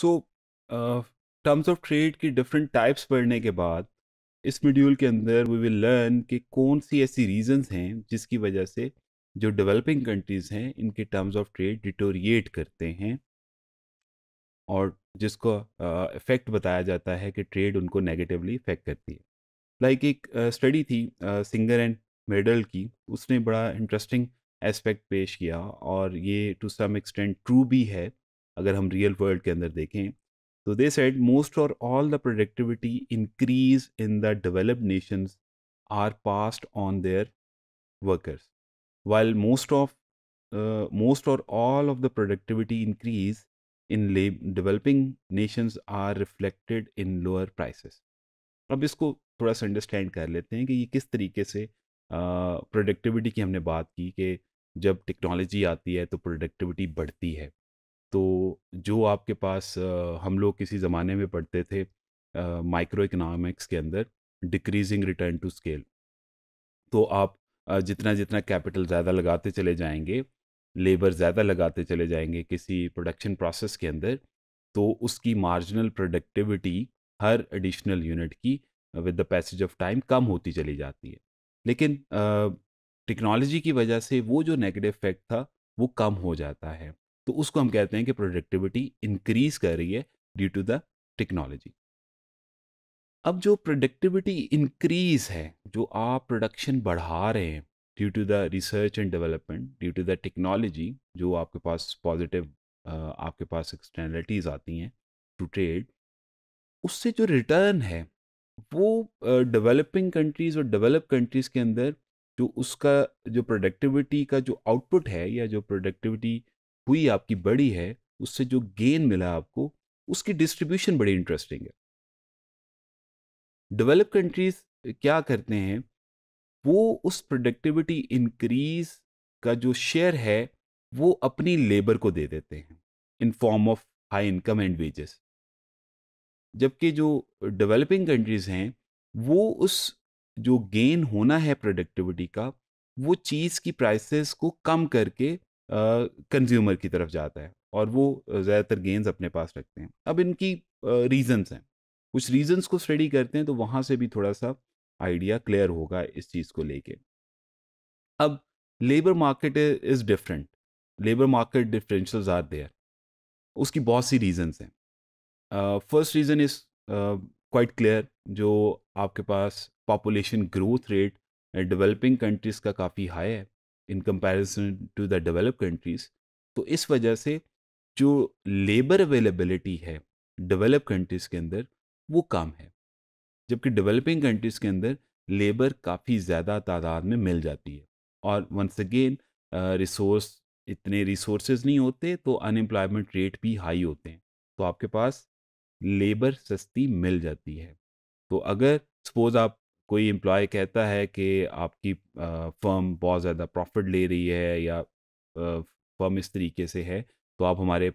so terms of trade की different types पढ़ने के बाद इस मॉड्यूल के अंदर वी विल लर्न कि कौन सी ऐसी रीजंस हैं जिसकी वजह से जो डेवलपिंग कंट्रीज़ हैं इनके टर्म्स ऑफ ट्रेड डिटोरिएट करते हैं और जिसको इफ़ेक्ट uh, बताया जाता है कि ट्रेड उनको नेगेटिवली इफ़ेक्ट करती है लाइक like एक स्टडी uh, थी सिंगर एंड मेडल की उसने बड़ा इंटरेस्टिंग एस्पेक्ट पेश किया और ये टू सम एक्सटेंट ट्रू भी है अगर हम रियल वर्ल्ड के अंदर देखें तो they said most or all the productivity increase in the developed nations are passed on their workers while most of most or all of the productivity increase in in uh, developing nations are reflected in lower अब इसको थोड़ा सा understand कर लेते हैं कि ये किस तरीके से प्रोडक्टिविटी uh, की हमने बात की कि जब टेक्नोलॉजी आती है तो प्रोडक्टिविटी बढ़ती है तो जो आपके पास हम लोग किसी ज़माने में पढ़ते थे माइक्रो इकोनॉमिक्स के अंदर डिक्रीजिंग रिटर्न टू स्केल तो आप जितना जितना कैपिटल ज़्यादा लगाते चले जाएंगे लेबर ज़्यादा लगाते चले जाएंगे किसी प्रोडक्शन प्रोसेस के अंदर तो उसकी मार्जिनल प्रोडक्टिविटी हर एडिशनल यूनिट की with the passage of time कम होती चली जाती है लेकिन टेक्नोलॉजी की वजह से वो जो नेगेटिव इफेक्ट था वो कम हो जाता है तो उसको हम कहते हैं कि प्रोडक्टिविटी इंक्रीज कर रही है ड्यू टू द टेक्नोलॉजी अब जो प्रोडक्टिविटी इंक्रीज है जो आप प्रोडक्शन बढ़ा रहे हैं due to the research and development due to the technology जो आपके पास पॉजिटिव आपके पास एक्सटर्नलिटीज़ आती हैं टू ट्रेड उससे जो रिटर्न है वो डेवलपिंग कंट्रीज़ और डेवलप कंट्रीज़ के अंदर जो उसका जो प्रोडक्टिविटी का जो आउटपुट है या जो प्रोडक्टिविटी हुई आपकी बड़ी है उससे जो गेन मिला आपको उसकी डिस्ट्रीब्यूशन बड़ी इंटरेस्टिंग है डेवलप कंट्रीज क्या करते हैं वो उस प्रोडक्टिविटी इंक्रीज का जो शेयर है वो अपनी लेबर को दे देते हैं in form of high income and wages जबकि जो डेवलपिंग कंट्रीज़ हैं वो उस जो गेन होना है प्रोडक्टिविटी का वो चीज़ की प्राइसेस को कम करके कंज्यूमर की तरफ जाता है और वो ज़्यादातर गेंस अपने पास रखते हैं अब इनकी रीजंस हैं कुछ रीजंस को स्टडी करते हैं तो वहाँ से भी थोड़ा सा आइडिया क्लियर होगा इस चीज़ को लेके अब labour market is different labour market differentials are there उसकी बहुत सी रीजंस हैं first reason is quite clear जो आपके पास population growth rate developing countries का काफ़ी हाई है in comparison to the develop countries तो इस वजह से जो लेबर अवेलेबिलिटी है डेवलप कंट्रीज़ के अंदर वो कम है जबकि डेवलपिंग कंट्रीज़ के अंदर लेबर काफ़ी ज़्यादा तादाद में मिल जाती है और वंस अगेन रिसोर्स इतने रिसोर्सेज नहीं होते तो अनएम्प्लॉयमेंट रेट भी हाई होते हैं तो आपके पास लेबर सस्ती मिल जाती है तो अगर सपोज़ आप कोई एम्प्लॉय कहता है कि आपकी फर्म बहुत ज़्यादा प्रॉफिट ले रही है या फर्म इस तरीके से है तो आप हमारे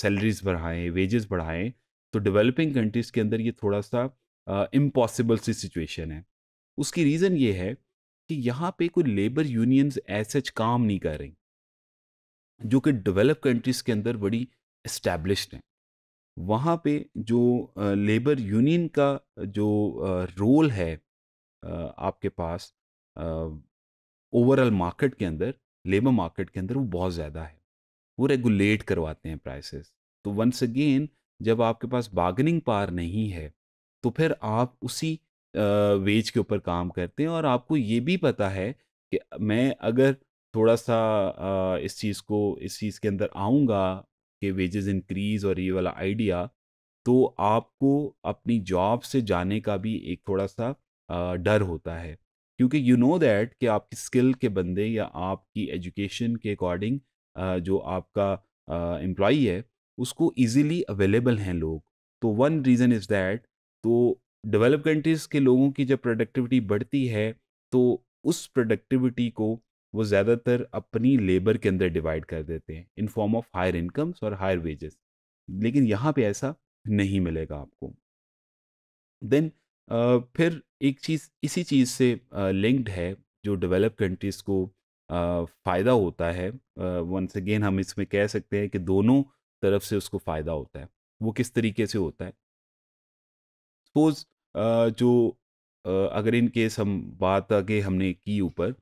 सैलरीज बढ़ाएं वेजेस बढ़ाएं तो डेवलपिंग कंट्रीज़ के अंदर ये थोड़ा सा इम्पॉसिबल सी सिचुएशन है उसकी रीज़न ये है कि यहाँ पे कोई लेबर यूनियंस ऐसे काम नहीं कर रही जो कि डेवलप कंट्रीज़ के अंदर बड़ी इस्टेब्लिश हैं वहाँ पे जो लेबर यूनियन का जो रोल है आपके पास ओवरऑल मार्केट के अंदर लेबर मार्केट के अंदर वो बहुत ज़्यादा है वो रेगुलेट करवाते हैं प्राइसेस तो वंस अगेन जब आपके पास बार्गनिंग पार नहीं है तो फिर आप उसी वेज के ऊपर काम करते हैं और आपको ये भी पता है कि मैं अगर थोड़ा सा इस चीज़ को इस चीज़ के अंदर आऊँगा के वेजेस इंक्रीज और ये वाला आइडिया तो आपको अपनी जॉब से जाने का भी एक थोड़ा सा डर होता है क्योंकि यू नो दैट कि आपकी स्किल के बंदे या आपकी एजुकेशन के अकॉर्डिंग जो आपका एम्प्लॉई है उसको इजीली अवेलेबल हैं लोग तो वन रीज़न इज़ दैट तो डेवलप कंट्रीज़ के लोगों की जब प्रोडक्टिविटी बढ़ती है तो उस प्रोडक्टिविटी को वो ज़्यादातर अपनी लेबर के अंदर डिवाइड कर देते हैं in form of higher incomes और हायर वेजेस लेकिन यहाँ पे ऐसा नहीं मिलेगा आपको देन फिर एक चीज़ इसी चीज़ से लिंक्ड है जो डेवलप कंट्रीज़ को फ़ायदा होता है वंस अगेन हम इसमें कह सकते हैं कि दोनों तरफ से उसको फ़ायदा होता है वो किस तरीके से होता है सपोज जो अगर इन केस हम बात आगे हमने की ऊपर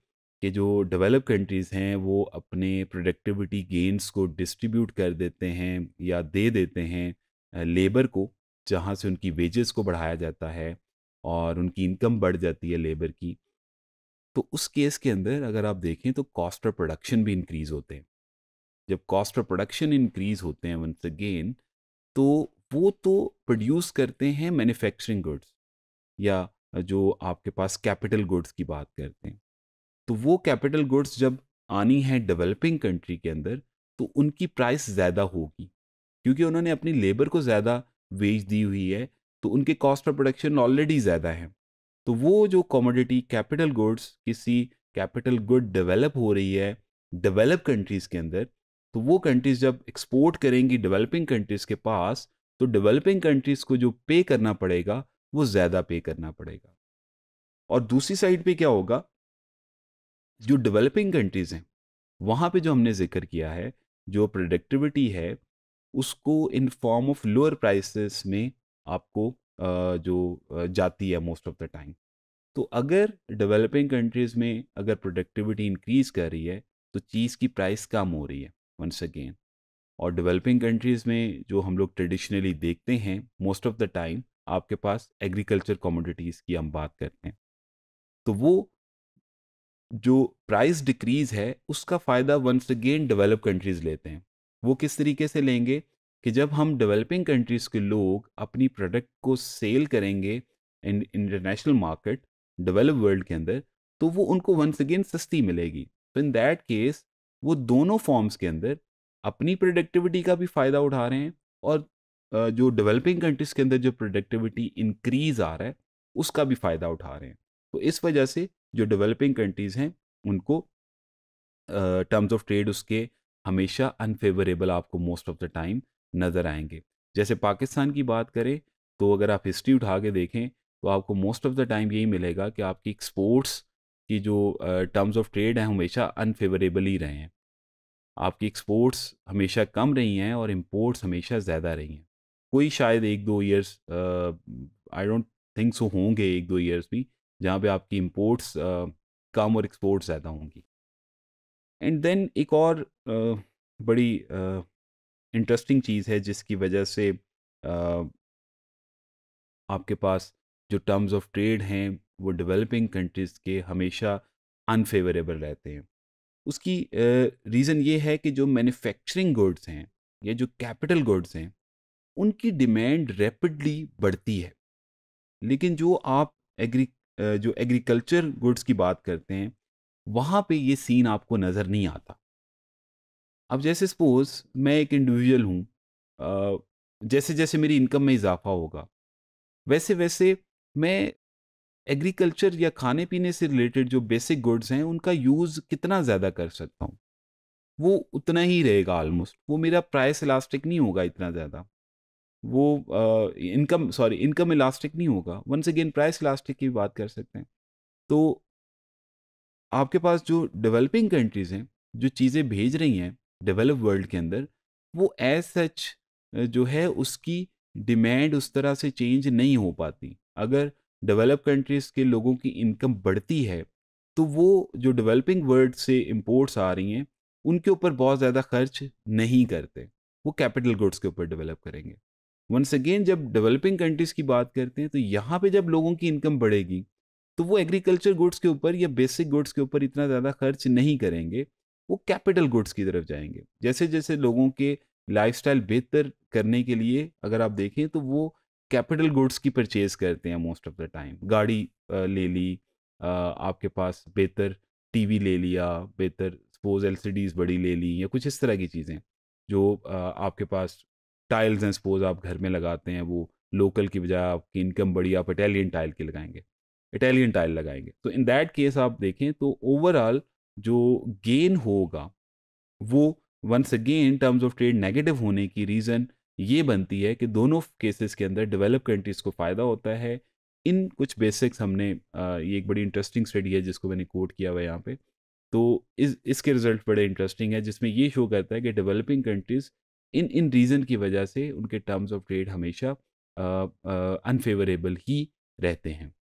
कि जो डेवलप कंट्रीज़ हैं वो अपने प्रोडक्टिविटी गेंस को डिस्ट्रीब्यूट कर देते हैं या दे देते हैं लेबर को जहाँ से उनकी वेजेस को बढ़ाया जाता है और उनकी इनकम बढ़ जाती है लेबर की तो उस केस के अंदर अगर आप देखें तो कॉस्ट ऑफ प्रोडक्शन भी इंक्रीज़ होते हैं जब कॉस्ट ऑफ प्रोडक्शन इंक्रीज़ होते हैं वंस अगेन तो वो तो प्रोड्यूस करते हैं मैन्युफैक्चरिंग गुड्स या जो आपके पास कैपिटल गुड्स की बात करते हैं तो वो कैपिटल गुड्स जब आनी है डेवलपिंग कंट्री के अंदर तो उनकी प्राइस ज़्यादा होगी क्योंकि उन्होंने अपनी लेबर को ज़्यादा वेज दी हुई है तो उनके कॉस्ट ऑफ प्रोडक्शन ऑलरेडी ज़्यादा है तो वो जो कॉमोडिटी कैपिटल गुड्स किसी कैपिटल गुड डेवलप हो रही है डेवलप कंट्रीज़ के अंदर तो वो कंट्रीज़ जब एक्सपोर्ट करेंगी डेवलपिंग कंट्रीज़ के पास तो डेवलपिंग कंट्रीज़ को जो पे करना पड़ेगा वो ज़्यादा पे करना पड़ेगा और दूसरी साइड पे क्या होगा जो डेवलपिंग कंट्रीज़ हैं वहाँ पे जो हमने जिक्र किया है जो प्रोडक्टिविटी है उसको in form of lower prices में आपको जो जाती है मोस्ट ऑफ द टाइम तो अगर डेवलपिंग कंट्रीज़ में अगर प्रोडक्टिविटी इंक्रीज़ कर रही है तो चीज़ की प्राइस कम हो रही है वंस अगेन और डेवलपिंग कंट्रीज़ में जो हम लोग ट्रेडिशनली देखते हैं मोस्ट ऑफ द टाइम आपके पास एग्रीकल्चर कमोडिटीज़ की हम बात करते हैं तो वो जो प्राइस डिक्रीज है उसका फ़ायदा वंस अगेन डेवलप कंट्रीज़ लेते हैं वो किस तरीके से लेंगे कि जब हम डेवलपिंग कंट्रीज़ के लोग अपनी प्रोडक्ट को सेल करेंगे in international market develop world के अंदर तो वो उनको वंस अगेन सस्ती मिलेगी तो इन दैट केस वो दोनों फॉर्म्स के अंदर अपनी प्रोडक्टिविटी का भी फ़ायदा उठा रहे हैं और जो डेवलपिंग कंट्रीज़ के अंदर जो प्रोडक्टिविटी इंक्रीज आ रहा है उसका भी फ़ायदा उठा रहे हैं तो इस वजह से जो डेवलपिंग कंट्रीज़ हैं उनको टर्म्स ऑफ ट्रेड उसके हमेशा अनफेवरेबल आपको मोस्ट ऑफ द टाइम नज़र आएंगे जैसे पाकिस्तान की बात करें तो अगर आप हिस्ट्री उठा के देखें तो आपको मोस्ट ऑफ द टाइम यही मिलेगा कि आपकी एक्सपोर्ट्स की जो टर्म्स ऑफ ट्रेड हैं हमेशा अनफेवरेबल ही रहे हैं आपकी एक्सपोर्ट्स हमेशा कम रही हैं और इम्पोर्ट्स हमेशा ज़्यादा रही हैं कोई शायद एक दो years I don't think so होंगे एक दो ईयर्स भी जहाँ पे आपकी इम्पोर्ट्स कम और एक्सपोर्ट ज़्यादा होंगी एंड देन एक और बड़ी इंटरेस्टिंग चीज़ है जिसकी वजह से आपके पास जो टर्म्स ऑफ ट्रेड हैं वो डेवलपिंग कंट्रीज़ के हमेशा अनफेवरेबल रहते हैं उसकी रीज़न ये है कि जो मैन्युफैक्चरिंग गुड्स हैं या जो कैपिटल गुड्स हैं उनकी डिमांड रैपिडली बढ़ती है लेकिन जो आप एग्री जो एग्रीकल्चर गुड्स की बात करते हैं वहाँ पे ये सीन आपको नज़र नहीं आता अब जैसे सपोज मैं एक इंडिविजुअल हूँ जैसे जैसे मेरी इनकम में इजाफा होगा वैसे वैसे मैं एग्रीकल्चर या खाने पीने से रिलेटेड जो बेसिक गुड्स हैं उनका यूज़ कितना ज़्यादा कर सकता हूँ वो उतना ही रहेगा ऑलमोस्ट वो मेरा प्राइस इलास्टिक नहीं होगा इतना ज़्यादा वो इनकम सॉरी इनकम इलास्टिक नहीं होगा वंस अगेन प्राइस इलास्टिक की बात कर सकते हैं तो आपके पास जो डेवलपिंग कंट्रीज़ हैं जो चीज़ें भेज रही हैं डेवलप वर्ल्ड के अंदर वो एज सच जो है उसकी डिमांड उस तरह से चेंज नहीं हो पाती अगर डेवलप कंट्रीज़ के लोगों की इनकम बढ़ती है तो वो जो डेवलपिंग वर्ल्ड से इम्पोर्ट्स आ रही हैं उनके ऊपर बहुत ज़्यादा खर्च नहीं करते वो कैपिटल गुड्स के ऊपर डेवलप करेंगे वंस अगेन जब डेवलपिंग कंट्रीज़ की बात करते हैं तो यहाँ पे जब लोगों की इनकम बढ़ेगी तो वो एग्रीकल्चर गुड्स के ऊपर या बेसिक गुड्स के ऊपर इतना ज़्यादा खर्च नहीं करेंगे वो कैपिटल गुड्स की तरफ जाएंगे जैसे जैसे लोगों के लाइफस्टाइल बेहतर करने के लिए अगर आप देखें तो वो कैपिटल गुड्स की परचेज करते हैं मोस्ट ऑफ द टाइम गाड़ी ले ली आपके पास बेहतर टीवी ले लिया बेहतर सपोज एलसीडीज बड़ी ले ली या कुछ इस तरह की चीज़ें जो आपके पास टाइल्स हैं सपोज आप घर में लगाते हैं वो लोकल की बजाय आपकी इनकम बड़ी आप इटालियन टाइल की लगाएंगे इटालियन टाइल लगाएंगे तो इन दैट केस आप देखें तो ओवरऑल जो गेन होगा वो once again terms of trade negative होने की रीज़न ये बनती है कि दोनों केसेस के अंदर डेवलप कंट्रीज़ को फ़ायदा होता है इन कुछ बेसिक्स हमने ये एक बड़ी इंटरेस्टिंग स्टडी है जिसको मैंने कोट किया हुआ है यहाँ पे तो इस इसके रिजल्ट बड़े इंटरेस्टिंग है जिसमें ये शो करता है कि डेवलपिंग कंट्रीज़ इन इन रीज़न की वजह से उनके टर्म्स ऑफ ट्रेड हमेशा अनफेवरेबल ही रहते हैं